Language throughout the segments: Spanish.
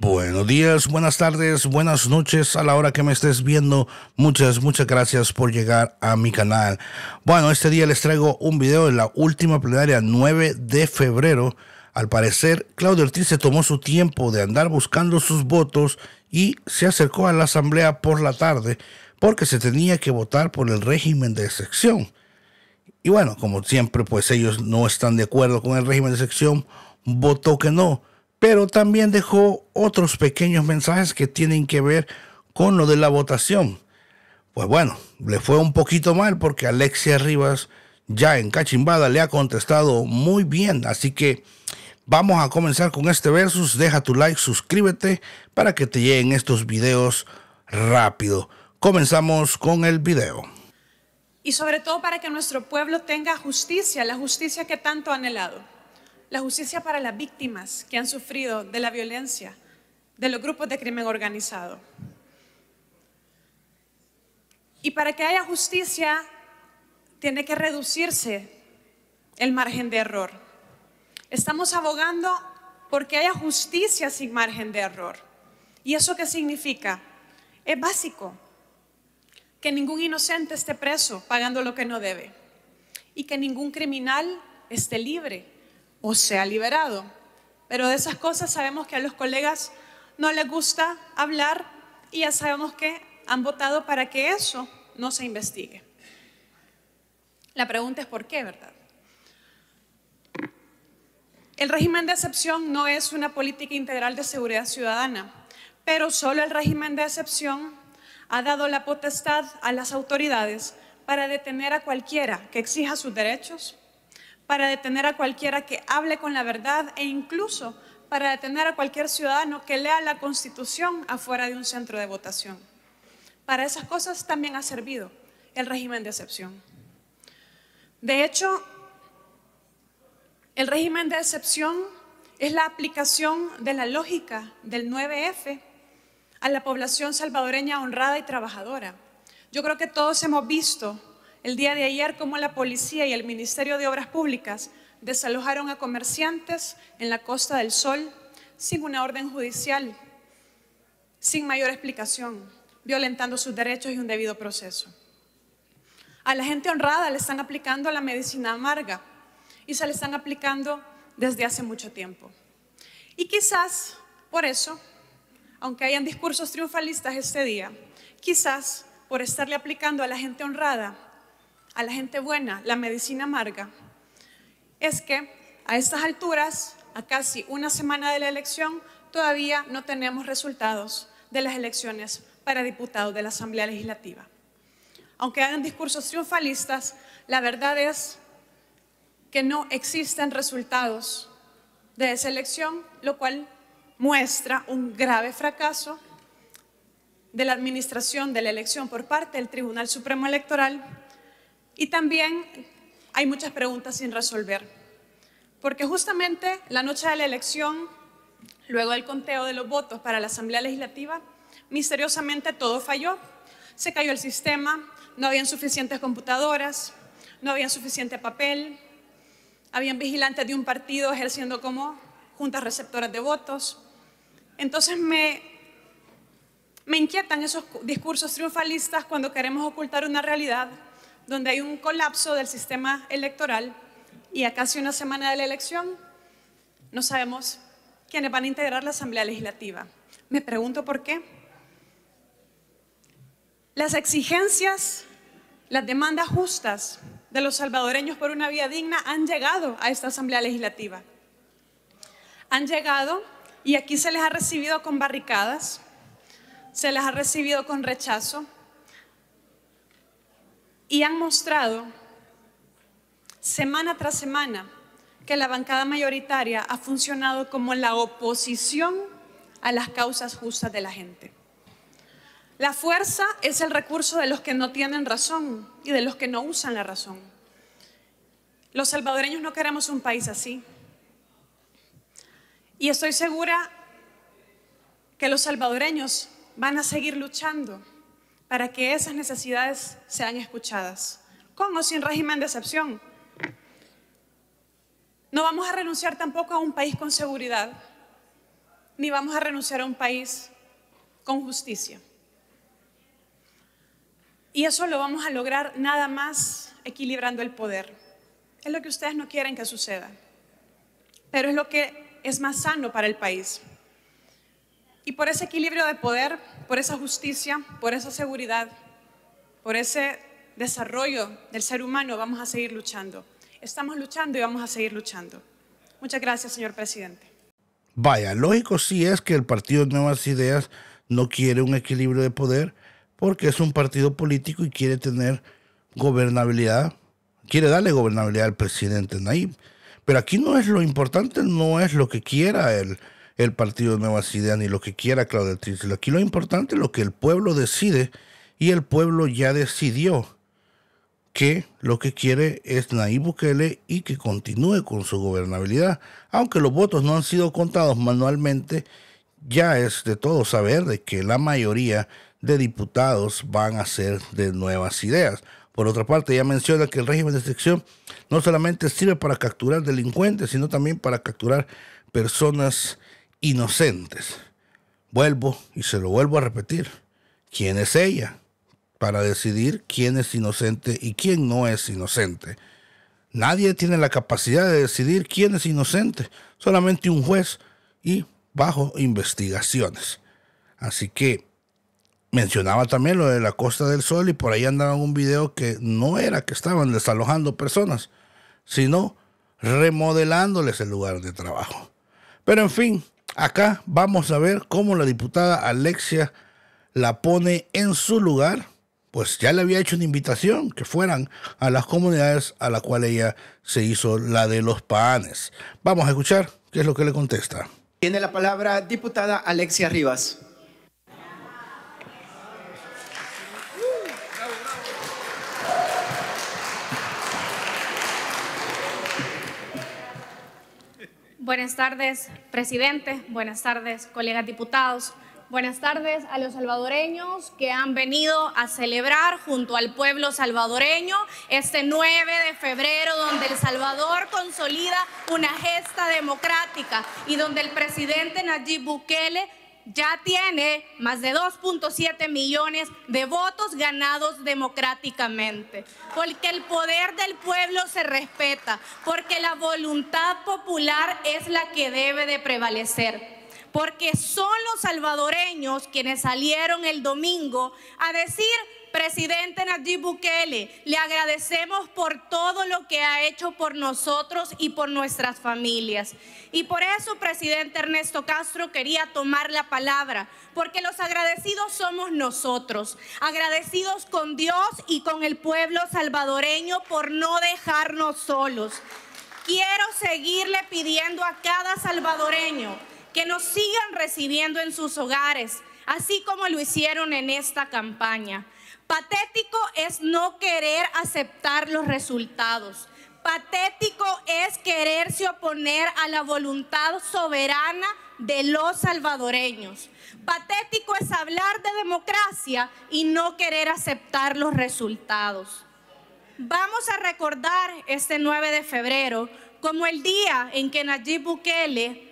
Buenos días, buenas tardes, buenas noches a la hora que me estés viendo. Muchas, muchas gracias por llegar a mi canal. Bueno, este día les traigo un video de la última plenaria 9 de febrero. Al parecer, Claudio Ortiz se tomó su tiempo de andar buscando sus votos y se acercó a la asamblea por la tarde porque se tenía que votar por el régimen de sección Y bueno, como siempre, pues ellos no están de acuerdo con el régimen de sección votó que no pero también dejó otros pequeños mensajes que tienen que ver con lo de la votación. Pues bueno, le fue un poquito mal porque Alexia Rivas ya en cachimbada le ha contestado muy bien, así que vamos a comenzar con este versus. Deja tu like, suscríbete para que te lleguen estos videos rápido. Comenzamos con el video. Y sobre todo para que nuestro pueblo tenga justicia, la justicia que tanto ha anhelado la justicia para las víctimas que han sufrido de la violencia de los grupos de crimen organizado. Y para que haya justicia tiene que reducirse el margen de error. Estamos abogando porque haya justicia sin margen de error. ¿Y eso qué significa? Es básico que ningún inocente esté preso pagando lo que no debe y que ningún criminal esté libre o sea liberado. Pero de esas cosas sabemos que a los colegas no les gusta hablar y ya sabemos que han votado para que eso no se investigue. La pregunta es por qué, ¿verdad? El régimen de excepción no es una política integral de seguridad ciudadana, pero solo el régimen de excepción ha dado la potestad a las autoridades para detener a cualquiera que exija sus derechos para detener a cualquiera que hable con la verdad e incluso para detener a cualquier ciudadano que lea la Constitución afuera de un centro de votación. Para esas cosas también ha servido el régimen de excepción. De hecho, el régimen de excepción es la aplicación de la lógica del 9F a la población salvadoreña honrada y trabajadora. Yo creo que todos hemos visto el día de ayer como la policía y el Ministerio de Obras Públicas desalojaron a comerciantes en la Costa del Sol sin una orden judicial, sin mayor explicación, violentando sus derechos y un debido proceso. A la gente honrada le están aplicando la medicina amarga y se le están aplicando desde hace mucho tiempo. Y quizás por eso, aunque hayan discursos triunfalistas este día, quizás por estarle aplicando a la gente honrada, a la gente buena, la medicina amarga, es que a estas alturas, a casi una semana de la elección, todavía no tenemos resultados de las elecciones para diputados de la Asamblea Legislativa. Aunque hagan discursos triunfalistas, la verdad es que no existen resultados de esa elección, lo cual muestra un grave fracaso de la administración de la elección por parte del Tribunal Supremo Electoral y también hay muchas preguntas sin resolver, porque justamente la noche de la elección, luego del conteo de los votos para la Asamblea Legislativa, misteriosamente todo falló. Se cayó el sistema, no habían suficientes computadoras, no había suficiente papel, habían vigilantes de un partido ejerciendo como juntas receptoras de votos. Entonces me, me inquietan esos discursos triunfalistas cuando queremos ocultar una realidad donde hay un colapso del sistema electoral y a casi una semana de la elección no sabemos quiénes van a integrar la Asamblea Legislativa. Me pregunto por qué. Las exigencias, las demandas justas de los salvadoreños por una vía digna han llegado a esta Asamblea Legislativa. Han llegado y aquí se les ha recibido con barricadas, se les ha recibido con rechazo, y han mostrado semana tras semana que la bancada mayoritaria ha funcionado como la oposición a las causas justas de la gente. La fuerza es el recurso de los que no tienen razón y de los que no usan la razón. Los salvadoreños no queremos un país así. Y estoy segura que los salvadoreños van a seguir luchando para que esas necesidades sean escuchadas, con o sin régimen de excepción. No vamos a renunciar tampoco a un país con seguridad, ni vamos a renunciar a un país con justicia. Y eso lo vamos a lograr nada más equilibrando el poder. Es lo que ustedes no quieren que suceda, pero es lo que es más sano para el país. Y por ese equilibrio de poder, por esa justicia, por esa seguridad, por ese desarrollo del ser humano vamos a seguir luchando. Estamos luchando y vamos a seguir luchando. Muchas gracias, señor presidente. Vaya, lógico sí es que el Partido de Nuevas Ideas no quiere un equilibrio de poder porque es un partido político y quiere tener gobernabilidad, quiere darle gobernabilidad al presidente Nayib. Pero aquí no es lo importante, no es lo que quiera él el Partido de Nuevas Ideas ni lo que quiera Claudia Tristán. Aquí lo importante es lo que el pueblo decide y el pueblo ya decidió que lo que quiere es Nayib Bukele y que continúe con su gobernabilidad. Aunque los votos no han sido contados manualmente, ya es de todo saber de que la mayoría de diputados van a ser de nuevas ideas. Por otra parte, ya menciona que el régimen de excepción no solamente sirve para capturar delincuentes, sino también para capturar personas inocentes. Vuelvo y se lo vuelvo a repetir. ¿Quién es ella? Para decidir quién es inocente y quién no es inocente. Nadie tiene la capacidad de decidir quién es inocente, solamente un juez y bajo investigaciones. Así que mencionaba también lo de la Costa del Sol y por ahí andaba un video que no era que estaban desalojando personas, sino remodelándoles el lugar de trabajo. Pero en fin, Acá vamos a ver cómo la diputada Alexia la pone en su lugar, pues ya le había hecho una invitación que fueran a las comunidades a la cual ella se hizo la de los panes. Vamos a escuchar qué es lo que le contesta. Tiene la palabra diputada Alexia Rivas. Buenas tardes, presidente. Buenas tardes, colegas diputados. Buenas tardes a los salvadoreños que han venido a celebrar junto al pueblo salvadoreño este 9 de febrero, donde El Salvador consolida una gesta democrática y donde el presidente Nayib Bukele ya tiene más de 2.7 millones de votos ganados democráticamente, porque el poder del pueblo se respeta, porque la voluntad popular es la que debe de prevalecer porque son los salvadoreños quienes salieron el domingo a decir, presidente Nayib Bukele, le agradecemos por todo lo que ha hecho por nosotros y por nuestras familias. Y por eso, presidente Ernesto Castro, quería tomar la palabra, porque los agradecidos somos nosotros, agradecidos con Dios y con el pueblo salvadoreño por no dejarnos solos. Quiero seguirle pidiendo a cada salvadoreño que nos sigan recibiendo en sus hogares, así como lo hicieron en esta campaña. Patético es no querer aceptar los resultados. Patético es quererse oponer a la voluntad soberana de los salvadoreños. Patético es hablar de democracia y no querer aceptar los resultados. Vamos a recordar este 9 de febrero como el día en que Nayib Bukele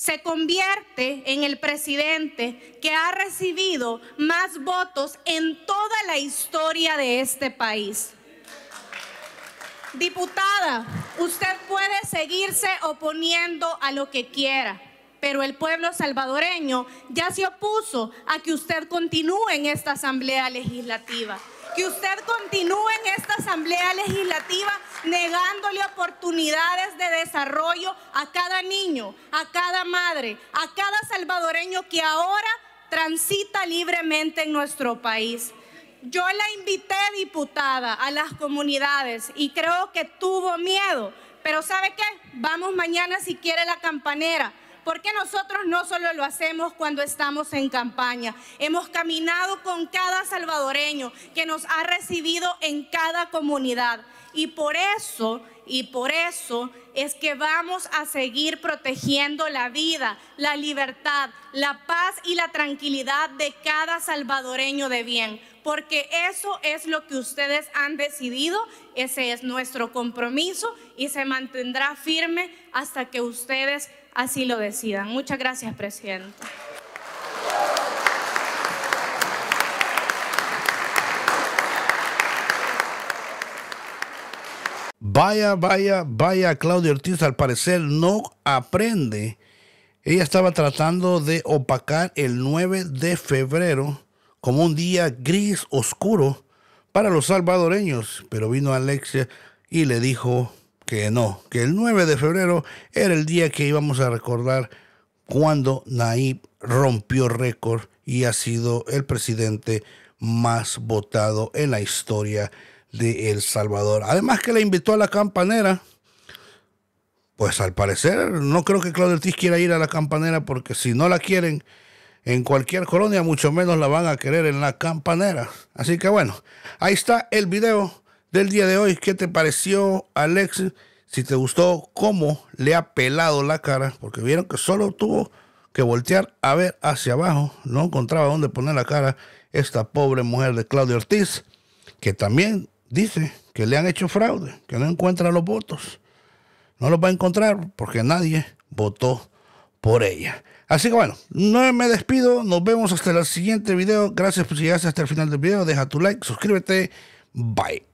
se convierte en el presidente que ha recibido más votos en toda la historia de este país. Diputada, usted puede seguirse oponiendo a lo que quiera, pero el pueblo salvadoreño ya se opuso a que usted continúe en esta Asamblea Legislativa que usted continúe en esta Asamblea Legislativa negándole oportunidades de desarrollo a cada niño, a cada madre, a cada salvadoreño que ahora transita libremente en nuestro país. Yo la invité, diputada, a las comunidades y creo que tuvo miedo. Pero ¿sabe qué? Vamos mañana si quiere la campanera porque nosotros no solo lo hacemos cuando estamos en campaña, hemos caminado con cada salvadoreño que nos ha recibido en cada comunidad. Y por eso, y por eso es que vamos a seguir protegiendo la vida, la libertad, la paz y la tranquilidad de cada salvadoreño de bien porque eso es lo que ustedes han decidido, ese es nuestro compromiso y se mantendrá firme hasta que ustedes así lo decidan. Muchas gracias, presidente. Vaya, vaya, vaya, Claudia Ortiz al parecer no aprende. Ella estaba tratando de opacar el 9 de febrero como un día gris oscuro para los salvadoreños, pero vino Alexia y le dijo que no, que el 9 de febrero era el día que íbamos a recordar cuando Naib rompió récord y ha sido el presidente más votado en la historia de El Salvador. Además que le invitó a la campanera. Pues al parecer, no creo que Claudio Ortiz quiera ir a la campanera porque si no la quieren, en cualquier colonia, mucho menos la van a querer en la campanera. Así que bueno, ahí está el video del día de hoy. ¿Qué te pareció, Alex? Si te gustó cómo le ha pelado la cara, porque vieron que solo tuvo que voltear a ver hacia abajo, no encontraba dónde poner la cara esta pobre mujer de Claudio Ortiz, que también dice que le han hecho fraude, que no encuentra los votos. No los va a encontrar porque nadie votó por ella. Así que bueno, no me despido. Nos vemos hasta el siguiente video. Gracias por llegar hasta el final del video. Deja tu like, suscríbete. Bye.